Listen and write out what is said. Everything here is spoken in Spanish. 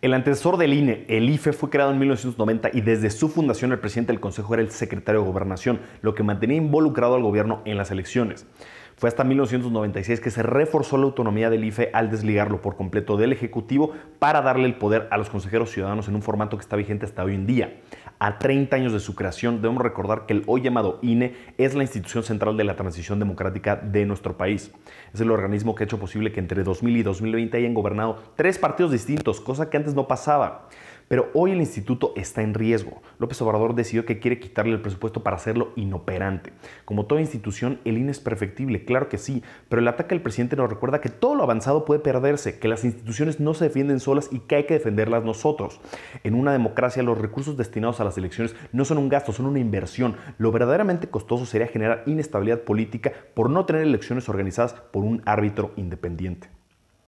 El antecesor del INE, el IFE, fue creado en 1990 y desde su fundación el presidente del Consejo era el secretario de Gobernación, lo que mantenía involucrado al gobierno en las elecciones. Fue hasta 1996 que se reforzó la autonomía del IFE al desligarlo por completo del Ejecutivo para darle el poder a los consejeros ciudadanos en un formato que está vigente hasta hoy en día. A 30 años de su creación, debemos recordar que el hoy llamado INE es la institución central de la transición democrática de nuestro país. Es el organismo que ha hecho posible que entre 2000 y 2020 hayan gobernado tres partidos distintos, cosa que antes no pasaba. Pero hoy el instituto está en riesgo. López Obrador decidió que quiere quitarle el presupuesto para hacerlo inoperante. Como toda institución, el INE es perfectible, claro que sí, pero el ataque al presidente nos recuerda que todo lo avanzado puede perderse, que las instituciones no se defienden solas y que hay que defenderlas nosotros. En una democracia, los recursos destinados a las elecciones no son un gasto, son una inversión. Lo verdaderamente costoso sería generar inestabilidad política por no tener elecciones organizadas por un árbitro independiente.